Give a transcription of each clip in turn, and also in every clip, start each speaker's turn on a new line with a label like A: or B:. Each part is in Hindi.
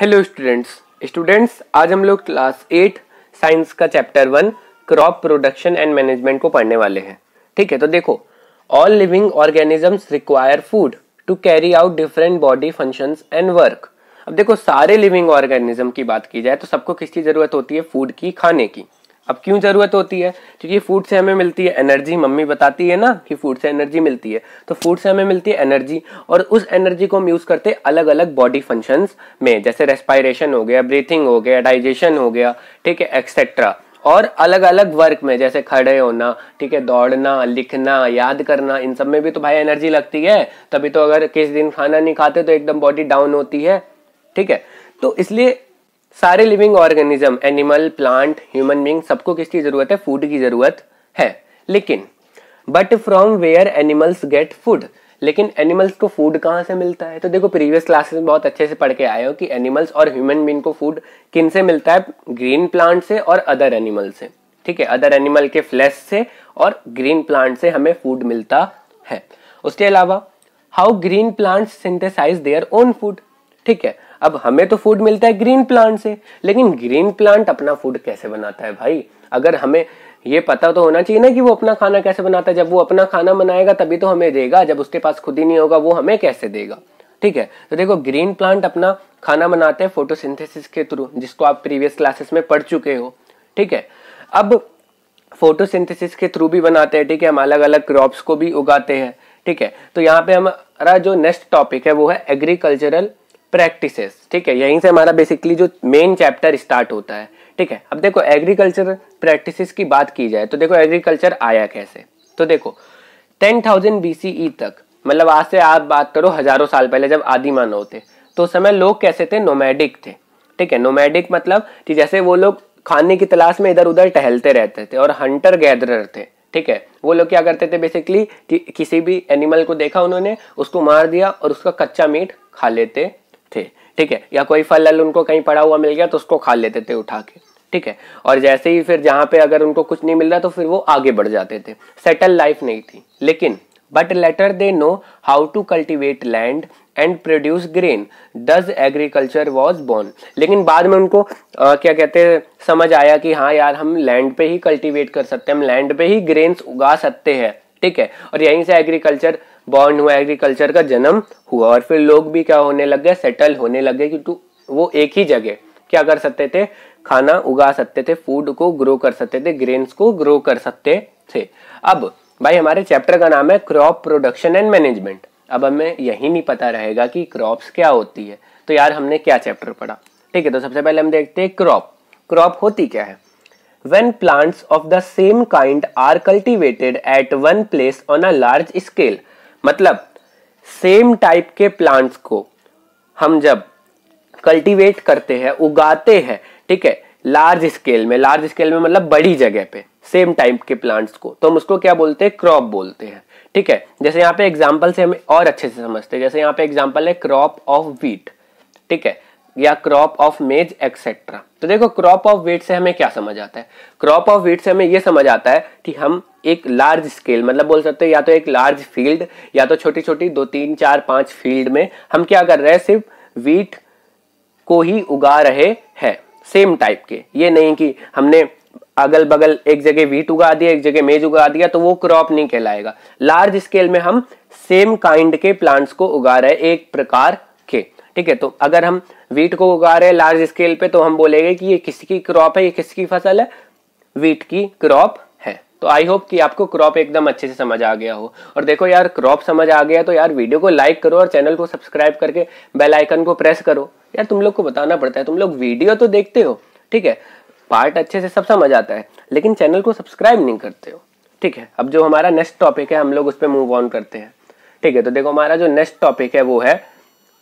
A: हेलो स्टूडेंट्स स्टूडेंट्स आज हम लोग क्लास एट साइंस का chapter one crop production and management को पढ़ने वाले हैं ठीक है तो देखो all living organisms require food to carry out different body functions and work अब देखो सारे लिविंग ऑर्गेनिज्म की बात की जाए तो सबको किसकी जरूरत होती है फूड की खाने की अब क्यों जरूरत होती है क्योंकि फूड से हमें मिलती है एनर्जी मम्मी बताती है ना कि फूड से एनर्जी मिलती है तो फूड से हमें मिलती है एनर्जी और उस एनर्जी को हम यूज करते हैं अलग अलग बॉडी फंक्शंस में जैसे रेस्पायरेशन हो गया ब्रीथिंग हो गया डाइजेशन हो गया ठीक है एक्सेट्रा और अलग अलग वर्क में जैसे खड़े होना ठीक है दौड़ना लिखना याद करना इन सब में भी तो भाई एनर्जी लगती है तभी तो अगर किस दिन खाना नहीं खाते तो एकदम बॉडी डाउन होती है ठीक है तो इसलिए सारे living organism animal plant human being सबको किसकी जरूरत है फूड की जरूरत है लेकिन but from where animals get food लेकिन एनिमल्स को फूड कहाँ से मिलता है तो देखो प्रीवियस क्लासेस में बहुत अच्छे से पढ़ के आए हो कि एनिमल्स और ह्यूमन बींग को फूड किन से मिलता है ग्रीन प्लांट से और अदर एनिमल से ठीक है अदर एनिमल के फ्लैश से और ग्रीन प्लांट से हमें फूड मिलता है उसके अलावा how green plant synthesize their own food ठीक है अब हमें तो फूड मिलता है ग्रीन प्लांट से लेकिन ग्रीन प्लांट अपना फूड कैसे बनाता है भाई अगर हमें ये पता तो होना चाहिए ना कि वो अपना खाना कैसे बनाता है जब वो अपना खाना बनाएगा तभी तो हमें देगा जब उसके पास खुद ही नहीं होगा वो हमें कैसे देगा ठीक है तो देखो ग्रीन प्लांट अपना खाना बनाते हैं फोटोसिंथेसिस के थ्रू जिसको आप प्रीवियस क्लासेस में पढ़ चुके हो ठीक है अब फोटोसिंथेसिस के थ्रू भी बनाते हैं ठीक है हम अलग अलग क्रॉप्स को भी उगाते हैं ठीक है तो यहाँ पे हमारा जो नेक्स्ट टॉपिक है वो है एग्रीकल्चरल प्रैक्टिसेस ठीक है यहीं से हमारा बेसिकली जो मेन चैप्टर स्टार्ट होता है ठीक है अब देखो एग्रीकल्चर प्रैक्टिसेस की बात की जाए तो देखो एग्रीकल्चर आया कैसे तो देखो टेन थाउजेंड बी तक मतलब आज से आप बात करो हजारों साल पहले जब आदि मानव थे तो उस समय लोग कैसे थे नोमैडिक थे ठीक है नोमैडिक मतलब कि जैसे वो लोग खाने की तलाश में इधर उधर टहलते रहते थे और हंटर गैदरर थे ठीक है वो लोग क्या करते थे बेसिकली कि किसी भी एनिमल को देखा उन्होंने उसको मार दिया और उसका कच्चा मीट खा लेते थे ठीक है या कोई फल उनको कहीं पड़ा हुआ मिल गया तो उसको खा लेते थे उठा के ठीक है और जैसे ही फिर जहाँ पे अगर उनको कुछ नहीं मिल रहा तो फिर वो आगे बढ़ जाते थे सेटल लाइफ नहीं थी लेकिन but later they know how to cultivate land and produce grain thus agriculture was born लेकिन बाद में उनको आ, क्या कहते हैं समझ आया कि हाँ यार हम लैंड पे ही कल्टीवेट कर सकते हैं हम लैंड पे ही ग्रेन्स उगा सकते हैं ठीक है और यहीं से एग्रीकल्चर बॉर्न हुआ एग्रीकल्चर का जन्म हुआ और फिर लोग भी क्या होने लग गए सेटल होने लग गए क्योंकि वो एक ही जगह क्या कर सकते थे खाना उगा सकते थे फूड को ग्रो कर सकते थे ग्रेन्स को ग्रो कर सकते थे अब भाई हमारे चैप्टर का नाम है क्रॉप प्रोडक्शन एंड मैनेजमेंट अब हमें यही नहीं पता रहेगा कि क्रॉप्स क्या होती है तो यार हमने क्या चैप्टर पढ़ा ठीक है तो सबसे पहले हम देखते हैं क्रॉप क्रॉप होती क्या है when plants of the same kind are cultivated at one place on a large scale मतलब सेम टाइप के प्लांट्स को हम जब कल्टीवेट करते हैं उगाते हैं ठीक है लार्ज स्केल में लार्ज स्केल में मतलब बड़ी जगह पे सेम टाइप के प्लांट्स को तो हम उसको क्या बोलते हैं क्रॉप बोलते हैं ठीक है जैसे यहाँ पे एग्जाम्पल से हम और अच्छे से समझते हैं जैसे यहाँ पे एग्जाम्पल है क्रॉप ऑफ वीट ठीक है या क्रॉप ऑफ मेज एक्सेट्रा तो देखो क्रॉप ऑफ वीट से हमें क्या समझ आता है क्रॉप ऑफ वीट से हमें यह समझ आता है कि हम एक लार्ज स्केल मतलब बोल सकते हैं या तो एक लार्ज फील्ड या तो छोटी छोटी दो तीन चार पांच फील्ड में हम क्या कर रहे हैं सिर्फ वीट को ही उगा रहे हैं सेम टाइप के ये नहीं कि हमने अगल बगल एक जगह वीट उगा दिया एक जगह मेज उगा दिया तो वो क्रॉप नहीं कहलाएगा लार्ज स्केल में हम सेम काइंड के प्लांट्स को उगा रहे हैं एक प्रकार के ठीक है तो अगर हम वीट को उगा रहे हैं लार्ज स्केल पे तो हम बोलेंगे कि ये किसकी क्रॉप है ये किसकी फसल है वीट की क्रॉप तो आई होप कि आपको क्रॉप एकदम अच्छे से समझ आ गया हो और देखो यार क्रॉप समझ आ गया तो यार वीडियो को लाइक करो और चैनल को सब्सक्राइब करके बेल आइकन को प्रेस करो यार तुम लोग को बताना पड़ता है तुम लोग वीडियो तो देखते हो ठीक है पार्ट अच्छे से सब समझ आता है लेकिन चैनल को सब्सक्राइब नहीं करते हो ठीक है अब जो हमारा नेक्स्ट टॉपिक है हम लोग उस पर मूव ऑन करते हैं ठीक है तो देखो हमारा जो नेक्स्ट टॉपिक है वो है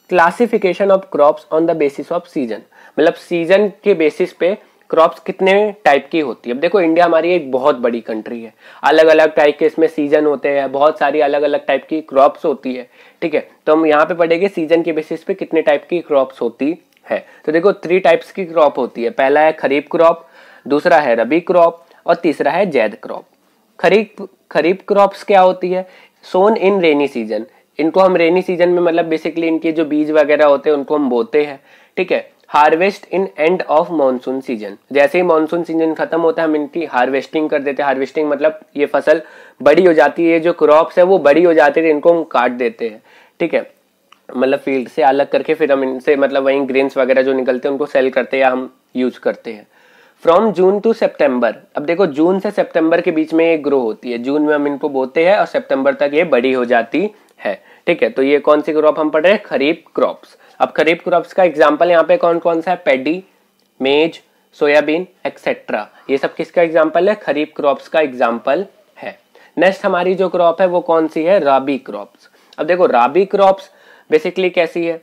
A: classification of crops on the basis of season मतलब सीजन के बेसिस पे क्रॉप्स कितने टाइप की होती है अब देखो इंडिया हमारी एक बहुत बड़ी कंट्री है अलग अलग टाइप के इसमें सीजन होते हैं बहुत सारी अलग अलग टाइप की क्रॉप्स होती है ठीक है तो हम यहाँ पे पढ़ेंगे सीजन के बेसिस पे कितने टाइप की क्रॉप्स होती है तो देखो थ्री टाइप्स की क्रॉप होती है पहला है खरीफ क्रॉप दूसरा है रबी क्रॉप और तीसरा है जैद क्रॉप खरीफ खरीफ क्रॉप्स क्या होती है सोन इन रेनी सीजन इनको हम रेनी सीजन में मतलब बेसिकली इनके जो बीज वगैरह होते हैं उनको हम बोते हैं ठीक है harvest in end of monsoon season जैसे ही मानसून सीजन खत्म होता है हम इनकी हार्वेस्टिंग कर देते हैं हार्वेस्टिंग मतलब ये फसल बड़ी हो जाती है जो क्रॉप्स है वो बड़ी हो जाती है तो इनको हम काट देते हैं ठीक है मतलब फील्ड से अलग करके फिर हम इनसे मतलब वहीं ग्रेन्स वगैरह जो निकलते हैं उनको सेल करते हैं या हम यूज करते हैं फ्रॉम जून टू सेप्टेम्बर अब देखो जून से सेप्टेम्बर के बीच में ये ग्रो होती है जून में हम इनको बोते हैं और सेप्टेम्बर तक ये बड़ी हो जाती है ठीक है तो ये कौन सी क्रॉप हम पढ़ रहे हैं खरीफ क्रॉप्स अब खरीफ क्रॉप्स का एग्जाम्पल यहाँ पे कौन कौन सा है पेडी मेज सोयाबीन एक्सेट्रा ये सब किसका एग्जाम्पल है खरीफ क्रॉप्स का एग्जाम्पल है नेक्स्ट हमारी जो क्रॉप है वो कौन सी है राबी क्रॉप्स अब देखो राबी क्रॉप्स बेसिकली कैसी है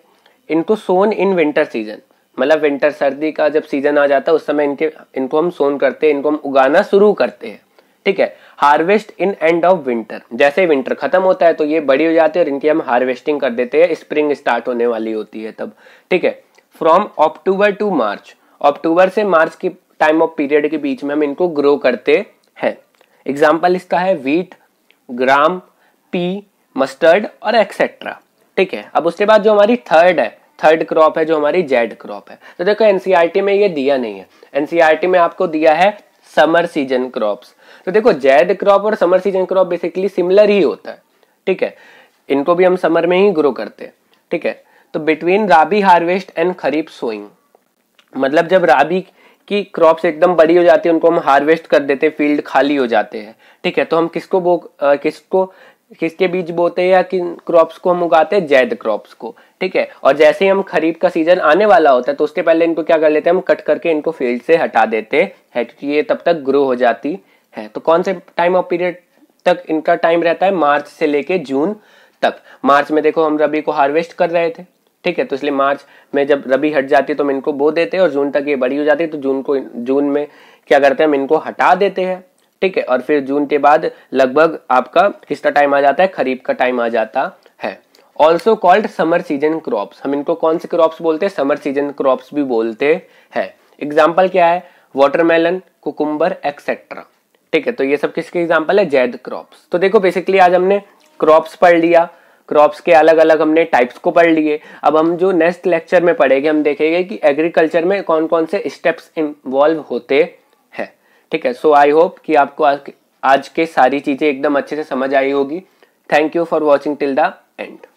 A: इनको सोन इन विंटर सीजन मतलब विंटर सर्दी का जब सीजन आ जाता है उस समय इनके इनको हम सोन करते हैं इनको हम उगाना शुरू करते हैं ठीक है harvest in end of winter जैसे विंटर खत्म होता है तो ये बड़ी हो जाती है और इनकी हम हार्वेस्टिंग कर देते हैं स्प्रिंग स्टार्ट होने वाली होती है तब ठीक है फ्रॉम अक्टूबर टू मार्च अक्टूबर से मार्च की टाइम ऑफ पीरियड के बीच में हम इनको ग्रो करते हैं एग्जाम्पल इसका है वीट ग्राम पी मस्टर्ड और एक्सेट्रा ठीक है अब उसके बाद जो हमारी थर्ड है थर्ड क्रॉप है जो हमारी जेड क्रॉप है तो देखो एनसीआरटी e में ये दिया नहीं है एनसीआरटी e में आपको दिया है समर सीजन क्रॉप्स तो देखो जैद क्रॉप और summer season crop basically similar ही होता है ठीक है इनको भी हम समर में ही ग्रो करते हैं ठीक है तो between rabi harvest and kharif sowing मतलब जब राबी की क्रॉप्स एकदम बड़ी हो जाती है उनको हम हार्वेस्ट कर देते फील्ड खाली हो जाते हैं ठीक है तो हम किसको बो किसको किसके बीज बोते हैं या किन क्रॉप्स को हम उगाते हैं जैद क्रॉप्स को ठीक है और जैसे ही हम खरीफ का सीजन आने वाला होता है तो उसके पहले इनको क्या कर लेते हैं हम कट करके इनको फील्ड से हटा देते हैं क्योंकि ये तब तक ग्रो हो जाती है तो कौन से टाइम ऑफ पीरियड तक इनका टाइम रहता है मार्च से लेके जून तक मार्च में देखो हम रबी को हार्वेस्ट कर रहे थे ठीक है तो इसलिए मार्च में जब रबी हट जाती है तो हम इनको बो देते हैं और जून तक ये बड़ी हो जाती है तो जून को जून में क्या करते हैं हम इनको हटा देते हैं ठीक है और फिर जून के बाद लगभग आपका किसका टाइम आ जाता है खरीफ का टाइम आ जाता है also called summer season crops हम इनको कौन से क्रॉप्स बोलते हैं समर सीजन क्रॉप्स भी बोलते हैं एग्जाम्पल क्या है वाटरमेलन कुकुम्बर एक्सेट्रा ठीक है तो ये सब किसके एग्जाम्पल है जैद क्रॉप्स तो देखो बेसिकली आज हमने क्रॉप्स पढ़ लिया क्रॉप्स के अलग अलग हमने टाइप्स को पढ़ लिए अब हम जो नेक्स्ट लेक्चर में पढ़ेंगे हम देखेंगे कि एग्रीकल्चर में कौन कौन से स्टेप्स इन्वॉल्व होते ठीक है सो आई होप कि आपको आज, आज के सारी चीज़ें एकदम अच्छे से समझ आई होगी thank you for watching till the and